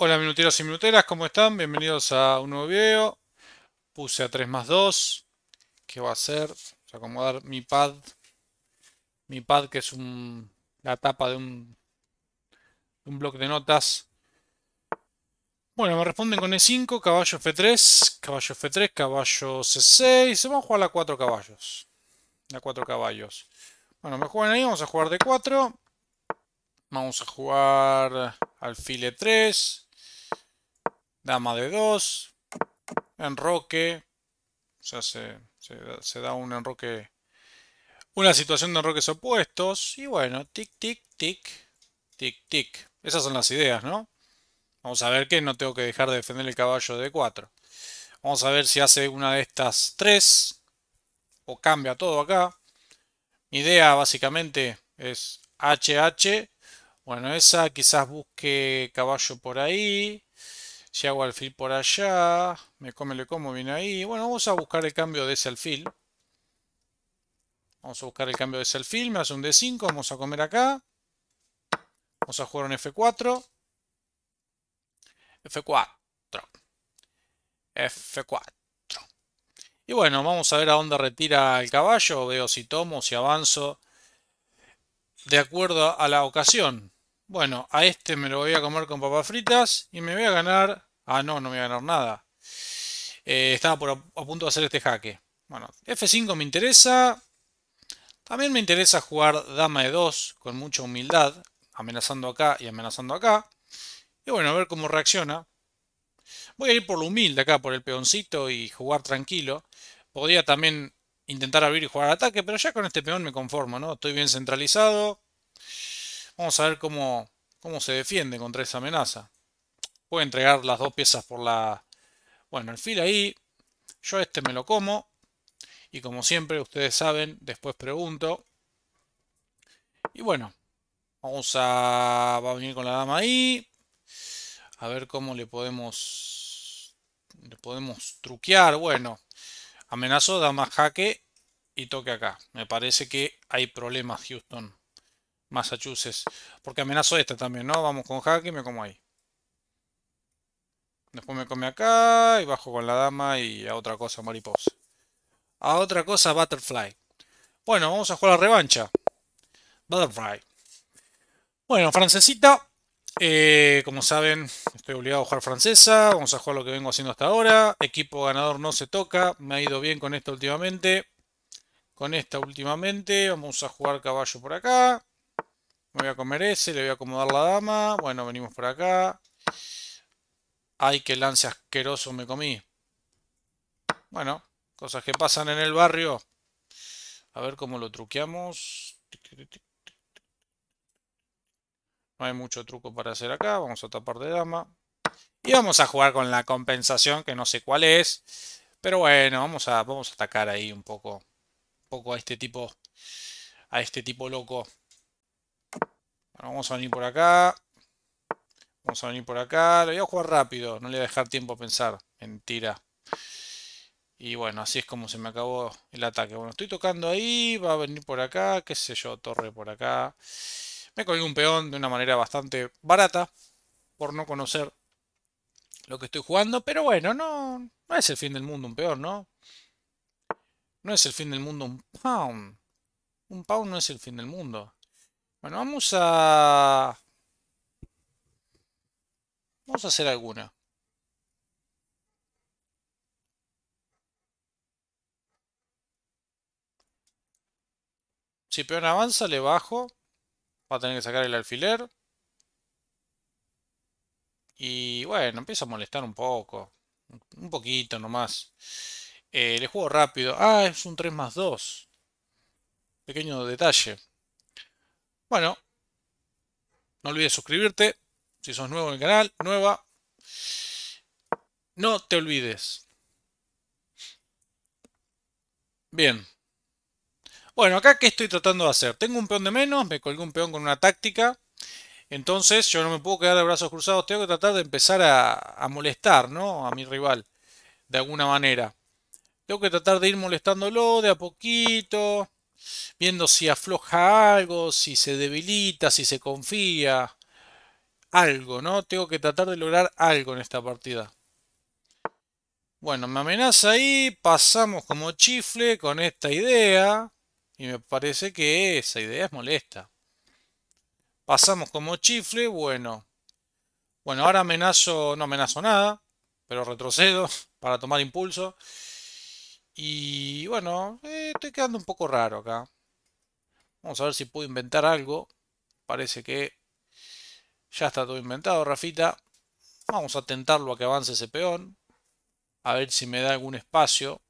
Hola minuteros y minuteras, ¿cómo están? Bienvenidos a un nuevo video. Puse a 3 más 2, que va a ser acomodar mi pad. Mi pad que es un, la tapa de un, un bloc de notas. Bueno, me responden con E5, caballo F3, caballo F3, caballo C6. Vamos a jugar a 4 caballos. A 4 caballos. Bueno, me juegan ahí, vamos a jugar de 4. Vamos a jugar alfil E3. Dama de 2. Enroque. O sea, se, da un enroque. Una situación de enroques opuestos. Y bueno, tic, tic, tic. Tic, tic. Esas son las ideas, ¿no? Vamos a ver que no tengo que dejar de defender el caballo de 4. Vamos a ver si hace una de estas tres. O cambia todo acá. Mi idea básicamente es HH. Bueno, esa quizás busque caballo por ahí. Si hago alfil por allá, me come, le como, viene ahí. Bueno, vamos a buscar el cambio de ese alfil. Vamos a buscar el cambio de ese alfil, me hace un D5, vamos a comer acá. Vamos a jugar un F4. F4. F4. Y bueno, vamos a ver a dónde retira el caballo. Veo si tomo, si avanzo. De acuerdo a la ocasión. Bueno, a este me lo voy a comer con papas fritas y me voy a ganar... Ah, no, no me voy a ganar nada. Eh, estaba a, punto de hacer este jaque. Bueno, F5 me interesa. También me interesa jugar dama e 2 con mucha humildad, amenazando acá y amenazando acá. Y bueno, a ver cómo reacciona. Voy a ir por lo humilde acá, por el peoncito y jugar tranquilo. Podría también intentar abrir y jugar ataque, pero ya con este peón me conformo, ¿no? Estoy bien centralizado. Vamos a ver cómo, cómo se defiende contra esa amenaza. Puede entregar las dos piezas por la... Bueno, el fil ahí. Yo este me lo como. Y como siempre, ustedes saben, después pregunto. Y bueno, vamos a... Va a venir con la dama ahí. A ver cómo le podemos... Le podemos truquear. Bueno, amenazo, dama jaque y toque acá. Me parece que hay problemas, Houston. Massachusetts. Porque amenazo esta también, ¿no? Vamos con jaque y me como ahí. Después me come acá y bajo con la dama y a otra cosa, mariposa. A otra cosa, Butterfly. Bueno, vamos a jugar la revancha. Butterfly. Bueno, francesita. Eh, como saben, estoy obligado a jugar francesa. Vamos a jugar lo que vengo haciendo hasta ahora. Equipo ganador no se toca. Me ha ido bien con esta últimamente. Con esta últimamente. Vamos a jugar caballo por acá. Me voy a comer ese, le voy a acomodar la dama. Bueno, venimos por acá. Ay, qué lance asqueroso me comí. Bueno, cosas que pasan en el barrio. A ver cómo lo truqueamos. No hay mucho truco para hacer acá. Vamos a tapar de dama. Y vamos a jugar con la compensación, que no sé cuál es. Pero bueno, vamos a, vamos a atacar ahí un poco. Un poco a este tipo. A este tipo loco vamos a venir por acá. Vamos a venir por acá. Lo voy a jugar rápido. No le voy a dejar tiempo a pensar. Mentira. Y bueno, así es como se me acabó el ataque. Bueno, estoy tocando ahí. Va a venir por acá. Qué sé yo, torre por acá. Me colgué un peón de una manera bastante barata. Por no conocer lo que estoy jugando. Pero bueno, no, no es el fin del mundo un peón, ¿no? No es el fin del mundo un pound. Un pound no es el fin del mundo. Bueno, vamos a... Vamos a hacer alguna. Si peón avanza, le bajo. Va a tener que sacar el alfiler. Y bueno, empieza a molestar un poco. Un poquito nomás. Eh, le juego rápido. Ah, es un 3 más 2. Pequeño detalle. Bueno, no olvides suscribirte si sos nuevo en el canal, nueva. No te olvides. Bien. Bueno, acá qué estoy tratando de hacer. Tengo un peón de menos, me colgué un peón con una táctica. Entonces yo no me puedo quedar de brazos cruzados, tengo que tratar de empezar a, molestar ¿no? a mi rival de alguna manera. Tengo que tratar de ir molestándolo de a poquito viendo si afloja algo, si se debilita, si se confía. Algo, ¿no? Tengo que tratar de lograr algo en esta partida. Bueno, me amenaza ahí, pasamos como chifle con esta idea. Y me parece que esa idea es molesta. Pasamos como chifle, bueno. Bueno, ahora amenazo, no amenazo nada, pero retrocedo para tomar impulso. Y bueno, eh, estoy quedando un poco raro acá. Vamos a ver si puedo inventar algo. Parece que ya está todo inventado, Rafita. Vamos a tentarlo a que avance ese peón. A ver si me da algún espacio.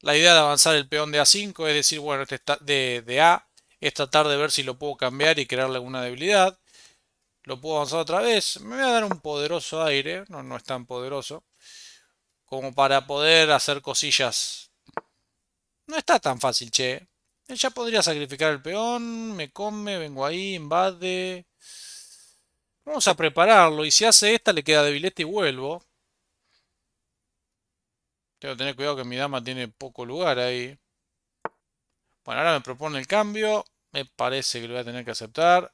La idea de avanzar el peón de A5 es decir, bueno, este está de, de A es tratar de ver si lo puedo cambiar y crearle alguna debilidad. Lo puedo avanzar otra vez. Me voy a dar un poderoso aire. No, no es tan poderoso como para poder hacer cosillas. No está tan fácil, che. ella ya podría sacrificar el peón, me come, vengo ahí, invade. Vamos a prepararlo y si hace esta le queda debilete y vuelvo. Tengo que tener cuidado que mi dama tiene poco lugar ahí. Bueno, ahora me propone el cambio. Me parece que lo voy a tener que aceptar.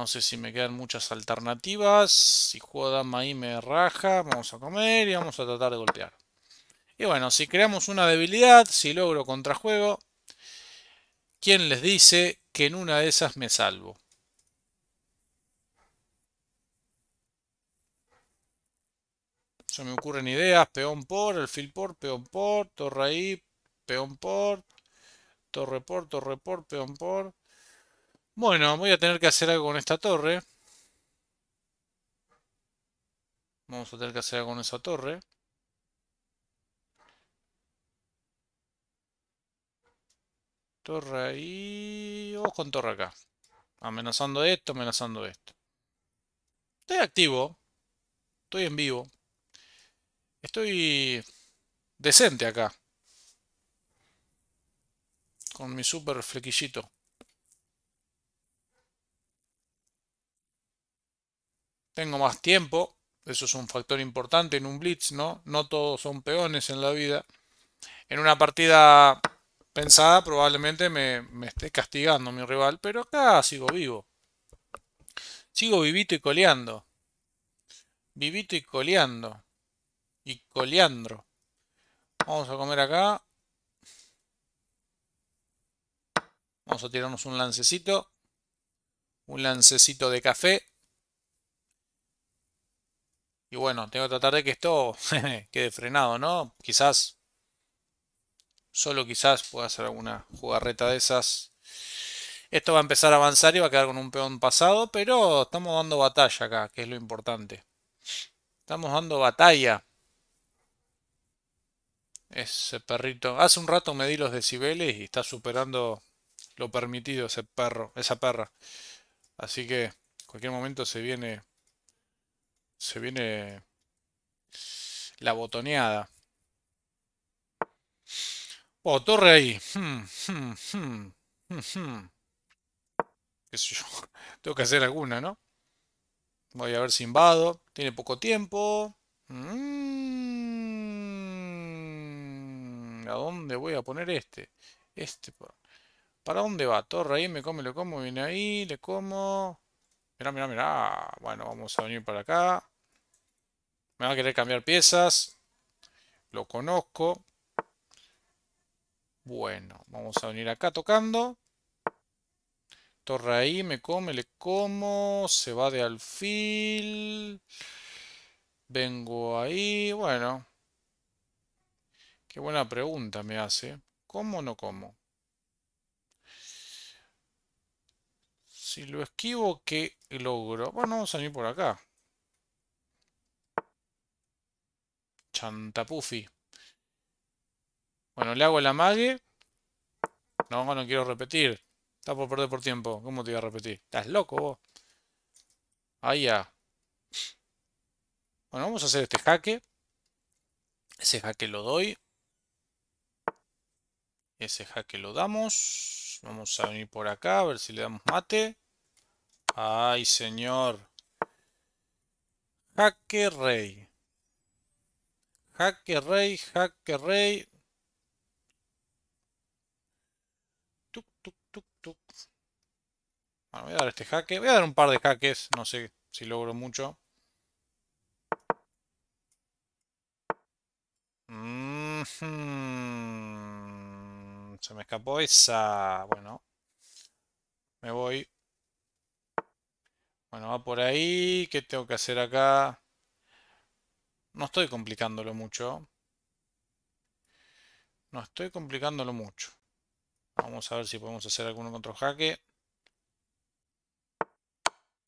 No sé si me quedan muchas alternativas. Si juego dama ahí me raja. Vamos a comer y vamos a tratar de golpear. Y bueno, si creamos una debilidad, si logro contrajuego, ¿quién les dice que en una de esas me salvo? Se me ocurren ideas, peón por, alfil por, peón por, torre ahí, peón por, torre por, torre por, peón por. Bueno, voy a tener que hacer algo con esta torre. Vamos a tener que hacer algo con esa torre. Torre ahí. O con torre acá. Amenazando esto, amenazando esto. Estoy activo. Estoy en vivo. Estoy decente acá. Con mi super flequillito. tengo más tiempo, eso es un factor importante en un blitz, ¿no? No todos son peones en la vida. En una partida pensada probablemente me, me esté castigando mi rival, pero acá sigo vivo. Sigo vivito y coleando. Vivito y coleando. Y coleandro. Vamos a comer acá. Vamos a tirarnos un lancecito. Un lancecito de café. Y bueno, tengo que tratar de que esto quede frenado, ¿no? Quizás, solo quizás pueda hacer alguna jugarreta de esas. Esto va a empezar a avanzar y va a quedar con un peón pasado, pero estamos dando batalla acá, que es lo importante. Estamos dando batalla. Ese perrito. Hace un rato medí los decibeles y está superando lo permitido ese perro, esa perra. Así que cualquier momento se viene se viene la botoneada. Oh, torre ahí. Hmm, hmm, hmm, Tengo que hacer alguna, ¿no? Voy a ver si invado. Tiene poco tiempo. Mm. ¿A dónde voy a poner este? Este. ¿Para dónde va? Torre ahí, me come, lo como, viene ahí, le como. Mirá, mirá, mirá. Ah, bueno, vamos a venir para acá. Me va a querer cambiar piezas. Lo conozco. Bueno, vamos a venir acá tocando. Torre ahí, me come, le como. Se va de alfil. Vengo ahí. Bueno. Qué buena pregunta me hace. ¿Cómo o no como? Si lo esquivo, ¿qué logro? Bueno, vamos a venir por acá. Puffy. Bueno, le hago la amague. No, no quiero repetir. Está por perder por tiempo. ¿Cómo te iba a repetir? ¿Estás loco vos? Ahí ya. Bueno, vamos a hacer este jaque. Ese jaque lo doy. Ese jaque lo damos. Vamos a venir por acá, a ver si le damos mate. ¡Ay, señor! Jaque rey. Jaque rey, jaque rey. Tuc, tuc, tuc, tuc. Bueno, voy a dar este jaque. Voy a dar un par de jaques. No sé si logro mucho. Se me escapó esa. Bueno. Me voy. Bueno, va por ahí. ¿Qué tengo que hacer acá? No estoy complicándolo mucho. No estoy complicándolo mucho. Vamos a ver si podemos hacer algún otro jaque.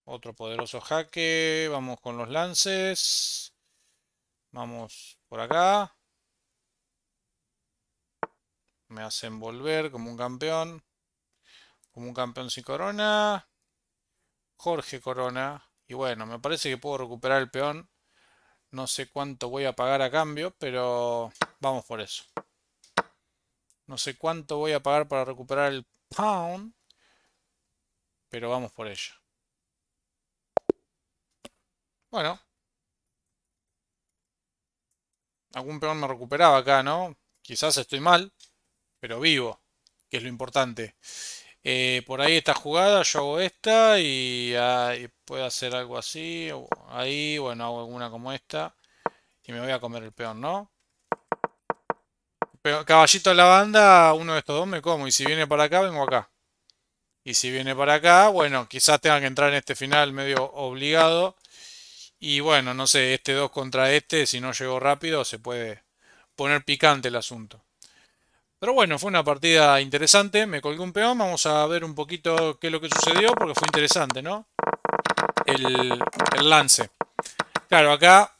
Otro poderoso jaque. Vamos con los lances. Vamos por acá. Me hacen volver como un campeón. Como un campeón sin corona. Jorge Corona. Y bueno, me parece que puedo recuperar el peón. No sé cuánto voy a pagar a cambio, pero vamos por eso. No sé cuánto voy a pagar para recuperar el pound, pero vamos por ello. Bueno. Algún peón me recuperaba acá, ¿no? Quizás estoy mal, pero vivo, que es lo importante. Eh, por ahí esta jugada, yo hago esta y, ah, puedo hacer algo así, ahí, bueno, hago alguna como esta y me voy a comer el peón, ¿no? caballito de la banda, uno de estos dos me como y si viene para acá, vengo acá. Y si viene para acá, bueno, quizás tenga que entrar en este final medio obligado. Y bueno, no sé, este dos contra este, si no llego rápido, se puede poner picante el asunto. Pero bueno, fue una partida interesante. Me colgué un peón. Vamos a ver un poquito qué es lo que sucedió. Porque fue interesante, ¿no? El, lance. Claro, acá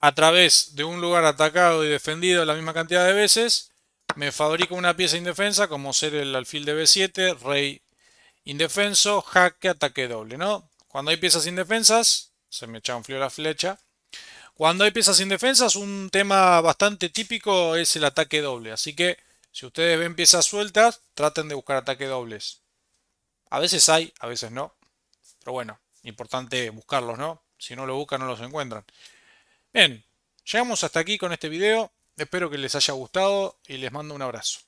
a través de un lugar atacado y defendido la misma cantidad de veces, me fabrico una pieza indefensa como ser el alfil de B7, rey indefenso, jaque, ataque doble, ¿no? Cuando hay piezas indefensas, se me un flío la flecha, cuando hay piezas indefensas, un tema bastante típico es el ataque doble. Así que si ustedes ven piezas sueltas, traten de buscar ataque dobles. A veces hay, a veces no. Pero bueno, importante buscarlos, ¿no? Si no lo buscan, no los encuentran. Bien, llegamos hasta aquí con este video. Espero que les haya gustado y les mando un abrazo.